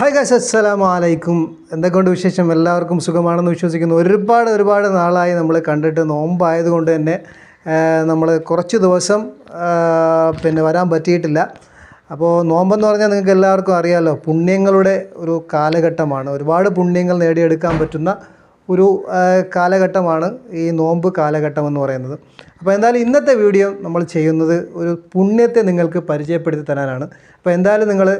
hi Gauss അസ്സലാമു അലൈക്കും എന്തൊക്കെയുണ്ട് വിശേഷം എല്ലാവർക്കും സുഖമാണെന്ന് വിശ്വസിക്കുന്നു ഒരുപാട് ഒരുപാട് നാളായി നമ്മൾ കണ്ടിട്ട് നോമ്പായതുകൊണ്ട് തന്നെ നമ്മൾ കുറച്ച് ദിവസം പിന്നെ വരാൻ പറ്റിയിട്ടില്ല അപ്പോൾ നോമ്പെന്ന് പറഞ്ഞാൽ നിങ്ങൾക്ക് എല്ലാവർക്കും അറിയാമല്ലോ പുണ്യങ്ങളുടെ ഒരു കാലഘട്ടമാണ് ഒരുപാട് പുണ്യങ്ങൾ നേടിയെടുക്കാൻ പറ്റുന്ന ഒരു കാലഘട്ടമാണ് ഈ നോമ്പ് കാലഘട്ടം എന്ന് പറയുന്നത് അപ്പോൾ എന്തായാലും ഇന്നത്തെ വീഡിയോ നമ്മൾ ചെയ്യുന്നത് ഒരു പുണ്യത്തെ നിങ്ങൾക്ക് പരിചയപ്പെടുത്തി തരാനാണ് അപ്പോൾ എന്തായാലും നിങ്ങൾ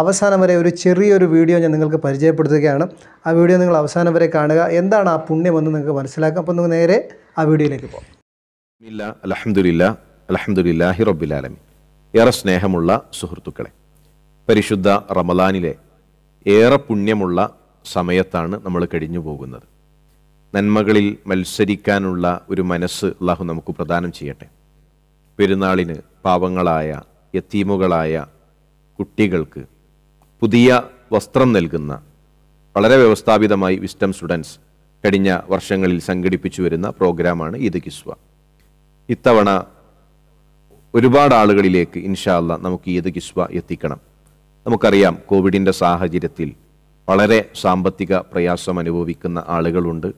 അവസാനം വരെ ഒരു ചെറിയൊരു വീഡിയോ ഞാൻ നിങ്ങൾക്ക് പരിചയപ്പെടുത്തുകയാണ് ആ വീഡിയോ നിങ്ങൾ അവസാനം വരെ കാണുക എന്താണ് ആ പുണ്യമെന്ന് നിങ്ങൾക്ക് മനസ്സിലാക്കാം അപ്പോൾ നിങ്ങൾ നേരെ ആ വീഡിയോയിലേക്ക് പോകാം അലഹമുല്ല അലഹമുല്ലാഹി റബ്ബിലാലമി ഏറെ സ്നേഹമുള്ള സുഹൃത്തുക്കളെ പരിശുദ്ധ റമദാനിലെ ഏറെ പുണ്യമുള്ള സമയത്താണ് നമ്മൾ കഴിഞ്ഞു പോകുന്നത് നന്മകളിൽ മത്സരിക്കാനുള്ള ഒരു മനസ്സ് അള്ളാഹു നമുക്ക് പ്രദാനം ചെയ്യട്ടെ പെരുന്നാളിന് പാവങ്ങളായ യത്തീമുകളായ കുട്ടികൾക്ക് പുതിയ വസ്ത്രം നൽകുന്ന വളരെ വ്യവസ്ഥാപിതമായി വിസ്റ്റം സ്റ്റുഡൻസ് കഴിഞ്ഞ വർഷങ്ങളിൽ സംഘടിപ്പിച്ചു വരുന്ന പ്രോഗ്രാമാണ് ഈദ് കിസ്വ ഇത്തവണ ഒരുപാട് ആളുകളിലേക്ക് ഇൻഷാല്ല നമുക്ക് ഈദ് കിസ്വ എത്തിക്കണം നമുക്കറിയാം കോവിഡിൻ്റെ സാഹചര്യത്തിൽ വളരെ സാമ്പത്തിക പ്രയാസം അനുഭവിക്കുന്ന ആളുകളുണ്ട്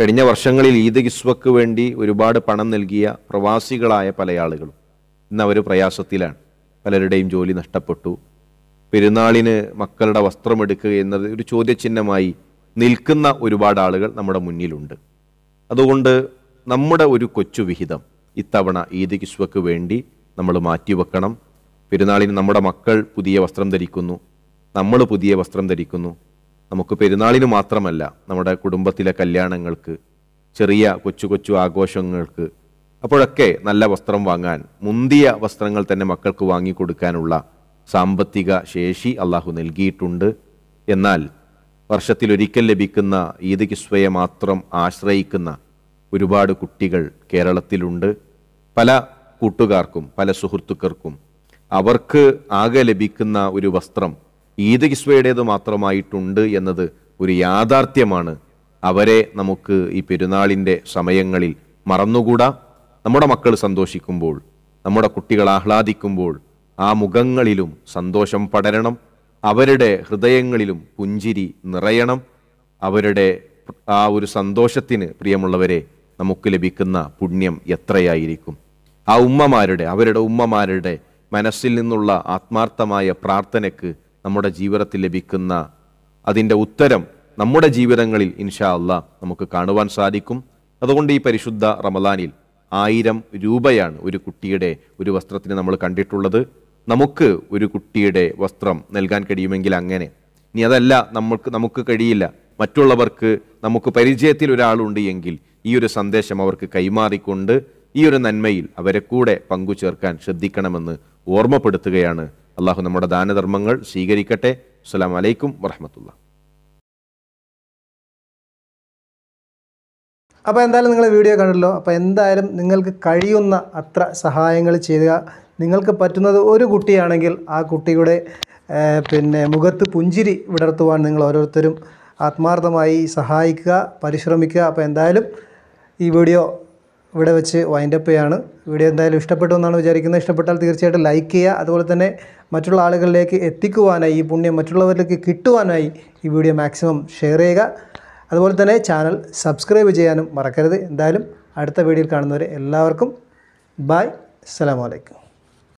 കഴിഞ്ഞ വർഷങ്ങളിൽ ഈദ് കിസ്വക്ക് വേണ്ടി ഒരുപാട് പണം നൽകിയ പ്രവാസികളായ പല ആളുകളും ഇന്ന് അവർ പ്രയാസത്തിലാണ് പലരുടെയും ജോലി നഷ്ടപ്പെട്ടു പെരുന്നാളിന് മക്കളുടെ എടുക്കുക എന്നത് ഒരു ചോദ്യചിഹ്നമായി നിൽക്കുന്ന ഒരുപാട് ആളുകൾ നമ്മുടെ മുന്നിലുണ്ട് അതുകൊണ്ട് നമ്മുടെ ഒരു കൊച്ചു വിഹിതം ഇത്തവണ ഈദ് കിസ്വക്ക് വേണ്ടി നമ്മൾ മാറ്റിവെക്കണം പെരുന്നാളിന് നമ്മുടെ മക്കൾ പുതിയ വസ്ത്രം ധരിക്കുന്നു നമ്മൾ പുതിയ വസ്ത്രം ധരിക്കുന്നു നമുക്ക് പെരുന്നാളിന് മാത്രമല്ല നമ്മുടെ കുടുംബത്തിലെ കല്യാണങ്ങൾക്ക് ചെറിയ കൊച്ചു കൊച്ചു ആഘോഷങ്ങൾക്ക് അപ്പോഴൊക്കെ നല്ല വസ്ത്രം വാങ്ങാൻ മുന്തിയ വസ്ത്രങ്ങൾ തന്നെ മക്കൾക്ക് വാങ്ങിക്കൊടുക്കാനുള്ള സാമ്പത്തിക ശേഷി അള്ളാഹു നൽകിയിട്ടുണ്ട് എന്നാൽ വർഷത്തിലൊരിക്കൽ ലഭിക്കുന്ന ഈദ് കിസ്വയെ മാത്രം ആശ്രയിക്കുന്ന ഒരുപാട് കുട്ടികൾ കേരളത്തിലുണ്ട് പല കൂട്ടുകാർക്കും പല സുഹൃത്തുക്കൾക്കും അവർക്ക് ആകെ ലഭിക്കുന്ന ഒരു വസ്ത്രം ഈദ് കിസ്വയുടേത് മാത്രമായിട്ടുണ്ട് എന്നത് ഒരു യാഥാർത്ഥ്യമാണ് അവരെ നമുക്ക് ഈ പെരുന്നാളിൻ്റെ സമയങ്ങളിൽ മറന്നുകൂടാ നമ്മുടെ മക്കൾ സന്തോഷിക്കുമ്പോൾ നമ്മുടെ കുട്ടികൾ ആഹ്ലാദിക്കുമ്പോൾ ആ മുഖങ്ങളിലും സന്തോഷം പടരണം അവരുടെ ഹൃദയങ്ങളിലും പുഞ്ചിരി നിറയണം അവരുടെ ആ ഒരു സന്തോഷത്തിന് പ്രിയമുള്ളവരെ നമുക്ക് ലഭിക്കുന്ന പുണ്യം എത്രയായിരിക്കും ആ ഉമ്മമാരുടെ അവരുടെ ഉമ്മമാരുടെ മനസ്സിൽ നിന്നുള്ള ആത്മാർത്ഥമായ പ്രാർത്ഥനയ്ക്ക് നമ്മുടെ ജീവിതത്തിൽ ലഭിക്കുന്ന അതിൻ്റെ ഉത്തരം നമ്മുടെ ജീവിതങ്ങളിൽ ഇൻഷാ അല്ല നമുക്ക് കാണുവാൻ സാധിക്കും അതുകൊണ്ട് ഈ പരിശുദ്ധ റമദാനിൽ ആയിരം രൂപയാണ് ഒരു കുട്ടിയുടെ ഒരു വസ്ത്രത്തിന് നമ്മൾ കണ്ടിട്ടുള്ളത് നമുക്ക് ഒരു കുട്ടിയുടെ വസ്ത്രം നൽകാൻ കഴിയുമെങ്കിൽ അങ്ങനെ ഇനി അതല്ല നമ്മൾക്ക് നമുക്ക് കഴിയില്ല മറ്റുള്ളവർക്ക് നമുക്ക് പരിചയത്തിൽ ഒരാളുണ്ട് എങ്കിൽ ഈ ഒരു സന്ദേശം അവർക്ക് കൈമാറിക്കൊണ്ട് ഈ ഒരു നന്മയിൽ അവരെ കൂടെ പങ്കുചേർക്കാൻ ശ്രദ്ധിക്കണമെന്ന് ഓർമ്മപ്പെടുത്തുകയാണ് അള്ളാഹു നമ്മുടെ ദാനധർമ്മങ്ങൾ സ്വീകരിക്കട്ടെ അസ്സാം വലൈക്കും വറഹമത്തുള്ള അപ്പോൾ എന്തായാലും നിങ്ങൾ വീഡിയോ കണ്ടല്ലോ അപ്പോൾ എന്തായാലും നിങ്ങൾക്ക് കഴിയുന്ന അത്ര സഹായങ്ങൾ ചെയ്യുക നിങ്ങൾക്ക് പറ്റുന്നത് ഒരു കുട്ടിയാണെങ്കിൽ ആ കുട്ടിയുടെ പിന്നെ മുഖത്ത് പുഞ്ചിരി വിടർത്തുവാൻ നിങ്ങൾ ഓരോരുത്തരും ആത്മാർത്ഥമായി സഹായിക്കുക പരിശ്രമിക്കുക അപ്പോൾ എന്തായാലും ഈ വീഡിയോ ഇവിടെ വെച്ച് വൈൻഡപ്പ് ചെയ്യാണ് വീഡിയോ എന്തായാലും ഇഷ്ടപ്പെട്ടു എന്നാണ് വിചാരിക്കുന്നത് ഇഷ്ടപ്പെട്ടാൽ തീർച്ചയായിട്ടും ലൈക്ക് ചെയ്യുക അതുപോലെ തന്നെ മറ്റുള്ള ആളുകളിലേക്ക് എത്തിക്കുവാനായി ഈ പുണ്യം മറ്റുള്ളവരിലേക്ക് കിട്ടുവാനായി ഈ വീഡിയോ മാക്സിമം ഷെയർ ചെയ്യുക അതുപോലെ തന്നെ ചാനൽ സബ്സ്ക്രൈബ് ചെയ്യാനും മറക്കരുത് എന്തായാലും അടുത്ത വീഡിയോയിൽ കാണുന്നവരെ എല്ലാവർക്കും ബായ് അസ്സാം വലൈക്കും